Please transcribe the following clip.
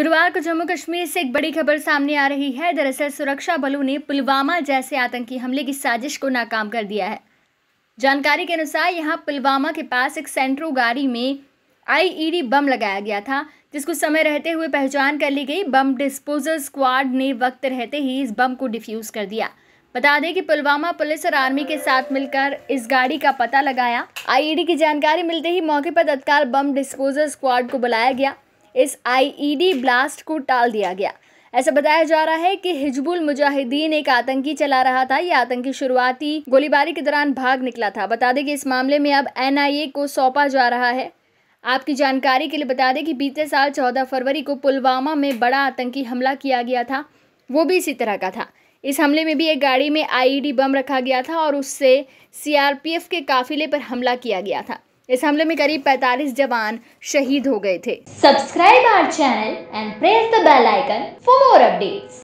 गुरुवार को जम्मू कश्मीर से एक बड़ी खबर सामने आ रही है दरअसल सुरक्षा बलों ने पुलवामा जैसे आतंकी हमले की साजिश को नाकाम कर दिया है जानकारी के अनुसार यहाँ पुलवामा के पास एक सेंट्रो गाड़ी में आईईडी बम लगाया गया था जिसको समय रहते हुए पहचान कर ली गई बम डिस्पोजल स्क्वाड ने वक्त रहते ही इस बम को डिफ्यूज़ कर दिया बता दें कि पुलवामा पुलिस और आर्मी के साथ मिलकर इस गाड़ी का पता लगाया आईईडी की जानकारी मिलते ही मौके पर तत्काल बम डिस्पोजल स्क्वाड को बुलाया गया इस आईईडी ब्लास्ट e को टाल दिया गया ऐसा बताया जा रहा है कि हिजबुल मुजाहिदीन एक आतंकी चला रहा था यह आतंकी शुरुआती गोलीबारी के दौरान भाग निकला था बता दें कि इस मामले में अब एनआईए को सौंपा जा रहा है आपकी जानकारी के लिए बता दें कि बीते साल 14 फरवरी को पुलवामा में बड़ा आतंकी हमला किया गया था वो भी इसी तरह का था इस हमले में भी एक गाड़ी में आईईडी e बम रखा गया था और उससे सीआरपीएफ के काफिले पर हमला किया गया था इस हमले में करीब 45 जवान शहीद हो गए थे subscribe our channel and press the bell icon for more updates